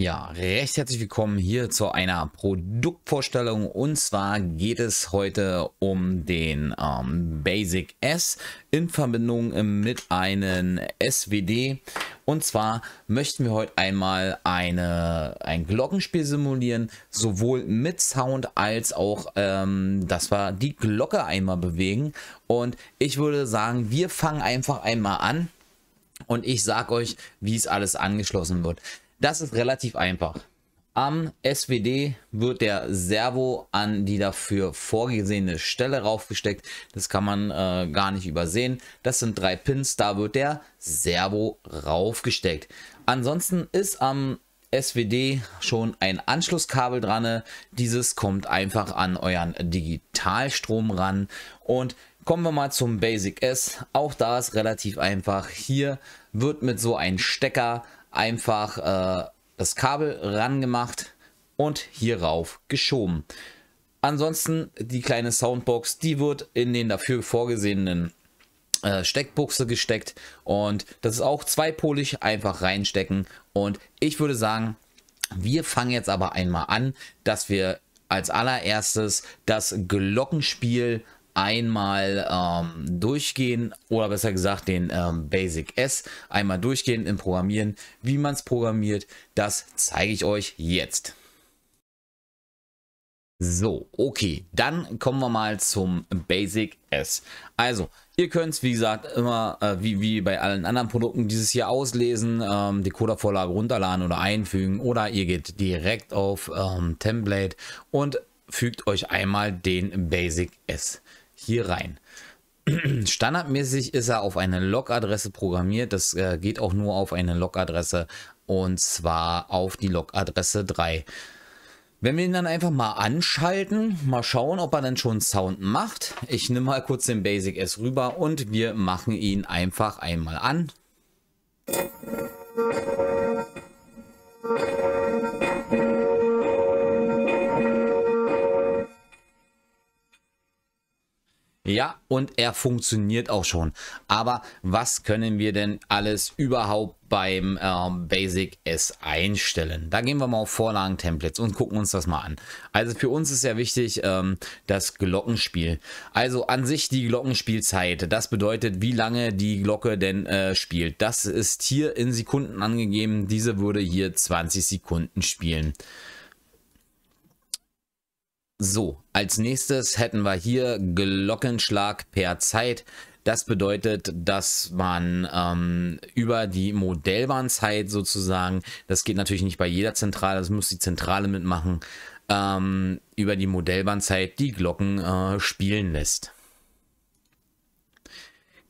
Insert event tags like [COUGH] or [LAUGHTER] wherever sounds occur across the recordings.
Ja, recht herzlich willkommen hier zu einer Produktvorstellung und zwar geht es heute um den ähm, Basic S in Verbindung mit einem SWD und zwar möchten wir heute einmal eine, ein Glockenspiel simulieren, sowohl mit Sound als auch, ähm, dass wir die Glocke einmal bewegen und ich würde sagen, wir fangen einfach einmal an und ich sage euch, wie es alles angeschlossen wird. Das ist relativ einfach. Am SWD wird der Servo an die dafür vorgesehene Stelle raufgesteckt. Das kann man äh, gar nicht übersehen. Das sind drei Pins, da wird der Servo raufgesteckt. Ansonsten ist am SWD schon ein Anschlusskabel dran. Dieses kommt einfach an euren Digitalstrom ran. Und kommen wir mal zum Basic S. Auch da ist relativ einfach. Hier wird mit so einem Stecker einfach äh, das Kabel ran gemacht und hier rauf geschoben. Ansonsten die kleine Soundbox, die wird in den dafür vorgesehenen äh, Steckbuchse gesteckt und das ist auch zweipolig, einfach reinstecken und ich würde sagen, wir fangen jetzt aber einmal an, dass wir als allererstes das Glockenspiel einmal ähm, durchgehen oder besser gesagt den ähm, Basic S einmal durchgehen im Programmieren. Wie man es programmiert, das zeige ich euch jetzt. So, okay, dann kommen wir mal zum Basic S. Also, ihr könnt es, wie gesagt, immer, äh, wie, wie bei allen anderen Produkten, dieses hier auslesen, ähm, die Codervorlage runterladen oder einfügen oder ihr geht direkt auf ähm, Template und fügt euch einmal den Basic S hier rein. [CLEARS THROAT] Standardmäßig ist er auf eine Logadresse programmiert. Das äh, geht auch nur auf eine Logadresse und zwar auf die Logadresse 3. Wenn wir ihn dann einfach mal anschalten, mal schauen, ob er dann schon Sound macht. Ich nehme mal kurz den Basic S rüber und wir machen ihn einfach einmal an. Ja, und er funktioniert auch schon. Aber was können wir denn alles überhaupt beim ähm, Basic S einstellen? Da gehen wir mal auf Vorlagen-Templates und gucken uns das mal an. Also für uns ist ja wichtig ähm, das Glockenspiel. Also an sich die Glockenspielzeit. Das bedeutet, wie lange die Glocke denn äh, spielt. Das ist hier in Sekunden angegeben. Diese würde hier 20 Sekunden spielen. So, als nächstes hätten wir hier Glockenschlag per Zeit. Das bedeutet, dass man ähm, über die Modellbahnzeit sozusagen, das geht natürlich nicht bei jeder Zentrale, das muss die Zentrale mitmachen, ähm, über die Modellbahnzeit die Glocken äh, spielen lässt.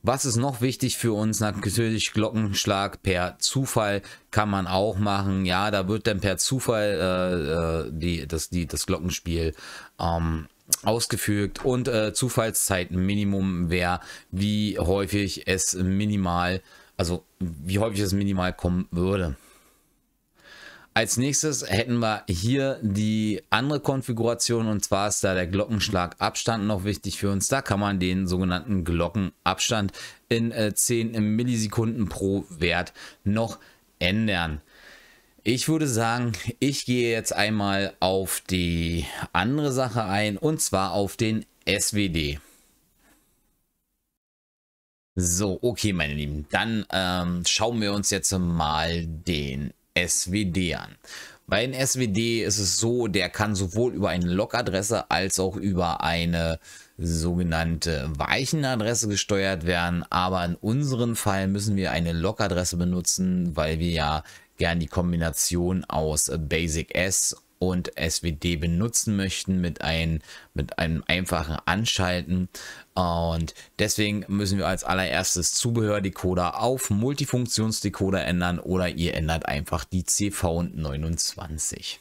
Was ist noch wichtig für uns? Natürlich Glockenschlag per Zufall kann man auch machen. Ja, da wird dann per Zufall äh, äh die, das, die, das Glockenspiel ähm, ausgefügt und äh, Zufallszeitenminimum wäre, wie häufig es minimal, also wie häufig es minimal kommen würde. Als nächstes hätten wir hier die andere Konfiguration und zwar ist da der Glockenschlagabstand noch wichtig für uns. Da kann man den sogenannten Glockenabstand in 10 äh, Millisekunden pro Wert noch ändern. Ich würde sagen, ich gehe jetzt einmal auf die andere Sache ein und zwar auf den SWD. So, okay, meine Lieben, dann ähm, schauen wir uns jetzt mal den SWD an. Bei den SWD ist es so, der kann sowohl über eine Logadresse als auch über eine sogenannte Weichenadresse gesteuert werden. Aber in unserem Fall müssen wir eine Logadresse benutzen, weil wir ja gern die Kombination aus Basic S und SWD benutzen möchten mit, ein, mit einem einfachen Anschalten. Und deswegen müssen wir als allererstes Zubehördecoder auf Multifunktionsdecoder ändern oder ihr ändert einfach die CV29.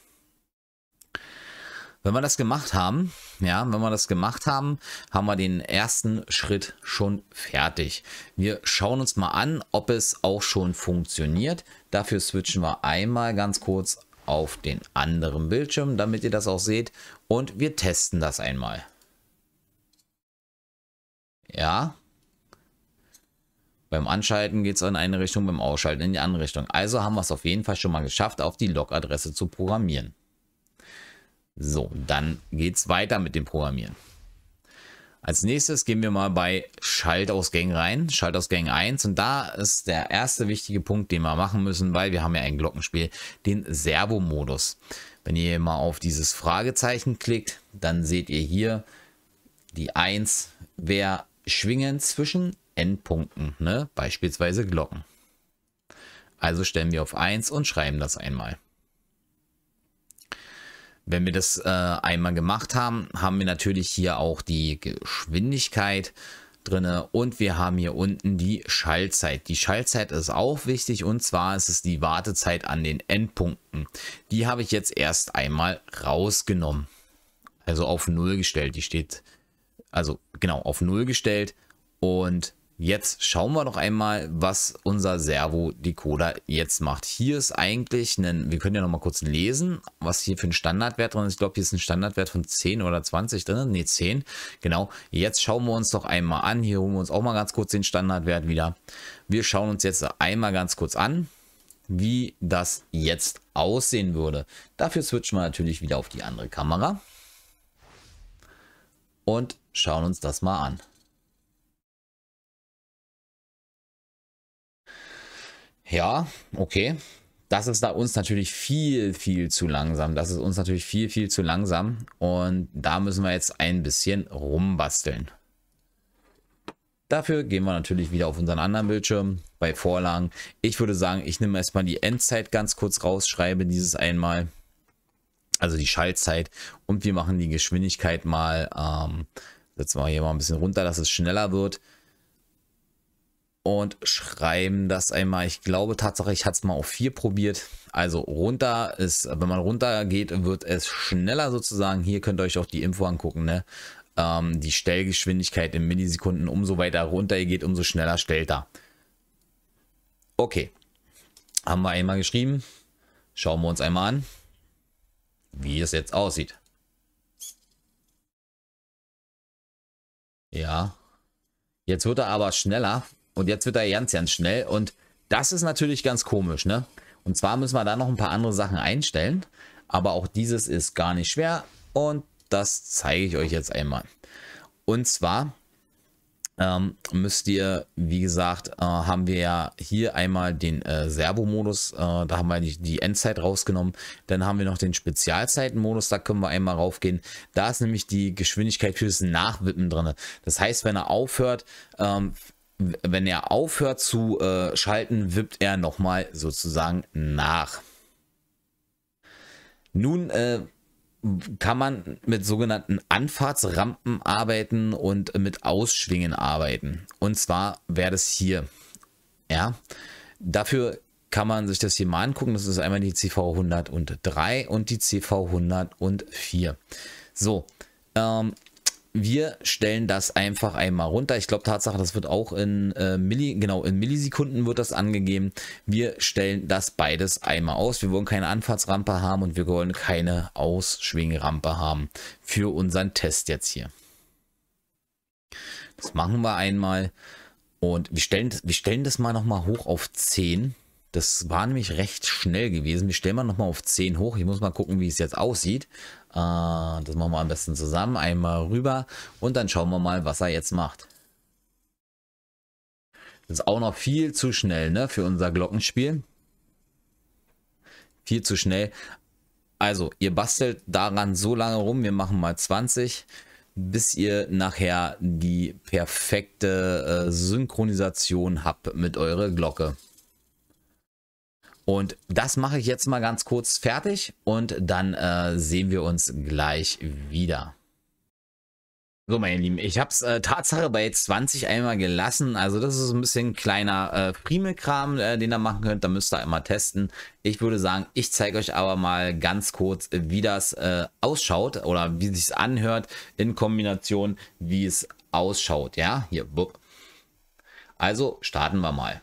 Wenn wir das gemacht haben, ja, wenn wir das gemacht haben, haben wir den ersten Schritt schon fertig. Wir schauen uns mal an, ob es auch schon funktioniert. Dafür switchen wir einmal ganz kurz auf den anderen Bildschirm, damit ihr das auch seht. Und wir testen das einmal. Ja. Beim Anschalten geht es in eine Richtung, beim Ausschalten in die andere Richtung. Also haben wir es auf jeden Fall schon mal geschafft, auf die Log-Adresse zu programmieren. So, dann geht es weiter mit dem Programmieren. Als nächstes gehen wir mal bei Schaltausgängen rein, Schaltausgängen 1 und da ist der erste wichtige Punkt, den wir machen müssen, weil wir haben ja ein Glockenspiel, den Servo-Modus. Wenn ihr mal auf dieses Fragezeichen klickt, dann seht ihr hier die 1 wäre schwingen zwischen Endpunkten, ne? beispielsweise Glocken. Also stellen wir auf 1 und schreiben das einmal. Wenn wir das äh, einmal gemacht haben, haben wir natürlich hier auch die Geschwindigkeit drin und wir haben hier unten die Schaltzeit. Die Schaltzeit ist auch wichtig und zwar ist es die Wartezeit an den Endpunkten. Die habe ich jetzt erst einmal rausgenommen. Also auf 0 gestellt. Die steht, also genau, auf 0 gestellt und Jetzt schauen wir doch einmal, was unser Servo-Decoder jetzt macht. Hier ist eigentlich, ein, wir können ja nochmal kurz lesen, was hier für ein Standardwert drin ist. Ich glaube, hier ist ein Standardwert von 10 oder 20 drin. Ne, 10. Genau. Jetzt schauen wir uns doch einmal an. Hier holen wir uns auch mal ganz kurz den Standardwert wieder. Wir schauen uns jetzt einmal ganz kurz an, wie das jetzt aussehen würde. Dafür switchen wir natürlich wieder auf die andere Kamera und schauen uns das mal an. Ja, okay. Das ist da uns natürlich viel, viel zu langsam. Das ist uns natürlich viel, viel zu langsam. Und da müssen wir jetzt ein bisschen rumbasteln. Dafür gehen wir natürlich wieder auf unseren anderen Bildschirm bei Vorlagen. Ich würde sagen, ich nehme erstmal die Endzeit ganz kurz raus, schreibe dieses einmal, also die Schaltzeit und wir machen die Geschwindigkeit mal, ähm, setzen wir hier mal ein bisschen runter, dass es schneller wird und schreiben das einmal. Ich glaube tatsächlich, ich hatte es mal auf 4 probiert. Also runter ist, wenn man runter geht, wird es schneller sozusagen. Hier könnt ihr euch auch die Info angucken, ne? Ähm, die Stellgeschwindigkeit in Millisekunden, umso weiter runter ihr geht, umso schneller stellt er. Okay. Haben wir einmal geschrieben. Schauen wir uns einmal an, wie es jetzt aussieht. Ja. Jetzt wird er aber schneller und jetzt wird er ganz, ganz schnell. Und das ist natürlich ganz komisch, ne? Und zwar müssen wir da noch ein paar andere Sachen einstellen. Aber auch dieses ist gar nicht schwer. Und das zeige ich euch jetzt einmal. Und zwar ähm, müsst ihr, wie gesagt, äh, haben wir ja hier einmal den äh, Servo-Modus, äh, da haben wir die, die, Endzeit rausgenommen. Dann haben wir noch den Spezialzeiten-Modus, da können wir einmal raufgehen. Da ist nämlich die Geschwindigkeit fürs Nachwippen drin. Das heißt, wenn er aufhört, ähm, wenn er aufhört zu äh, schalten, wippt er nochmal sozusagen nach. Nun äh, kann man mit sogenannten Anfahrtsrampen arbeiten und mit Ausschwingen arbeiten. Und zwar wäre das hier. Ja, dafür kann man sich das hier mal angucken. Das ist einmal die CV 103 und die CV 104. So, ähm, wir stellen das einfach einmal runter. Ich glaube Tatsache, das wird auch in, äh, Milli, genau, in Millisekunden wird das angegeben. Wir stellen das beides einmal aus. Wir wollen keine Anfahrtsrampe haben und wir wollen keine Ausschwingrampe haben für unseren Test jetzt hier. Das machen wir einmal und wir stellen, wir stellen das mal nochmal hoch auf 10. Das war nämlich recht schnell gewesen. Wir stellen mal nochmal auf 10 hoch. Ich muss mal gucken, wie es jetzt aussieht. Ah, das machen wir am besten zusammen. Einmal rüber und dann schauen wir mal, was er jetzt macht. Das ist auch noch viel zu schnell, ne, für unser Glockenspiel. Viel zu schnell. Also, ihr bastelt daran so lange rum, wir machen mal 20, bis ihr nachher die perfekte äh, Synchronisation habt mit eurer Glocke. Und das mache ich jetzt mal ganz kurz fertig und dann äh, sehen wir uns gleich wieder. So, meine Lieben, ich habe es äh, Tatsache bei 20 einmal gelassen. Also das ist ein bisschen kleiner äh, Primelkram, äh, den ihr machen könnt. Da müsst ihr immer testen. Ich würde sagen, ich zeige euch aber mal ganz kurz, wie das äh, ausschaut oder wie sich es anhört in Kombination, wie es ausschaut. Ja, hier. Bup. Also starten wir mal.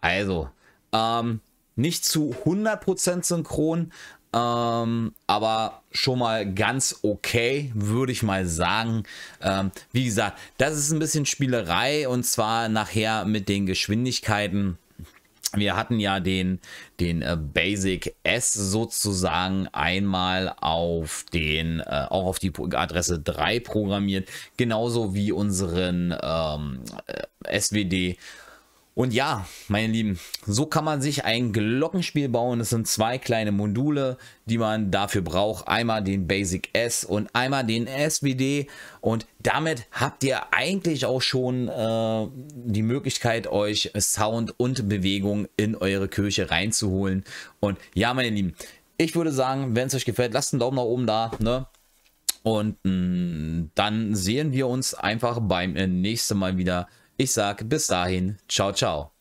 Also, ähm, nicht zu 100% synchron, ähm, aber schon mal ganz okay, würde ich mal sagen. Ähm, wie gesagt, das ist ein bisschen Spielerei und zwar nachher mit den Geschwindigkeiten. Wir hatten ja den, den äh, Basic S sozusagen einmal auf den, äh, auch auf die Adresse 3 programmiert, genauso wie unseren ähm, äh, SWD und ja, meine Lieben, so kann man sich ein Glockenspiel bauen. Es sind zwei kleine Module, die man dafür braucht. Einmal den Basic S und einmal den SWD. Und damit habt ihr eigentlich auch schon äh, die Möglichkeit, euch Sound und Bewegung in eure Kirche reinzuholen. Und ja, meine Lieben, ich würde sagen, wenn es euch gefällt, lasst einen Daumen nach oben da. Ne? Und mh, mm, dann sehen wir uns einfach beim äh, nächsten Mal wieder. Ich sage bis dahin, ciao, ciao.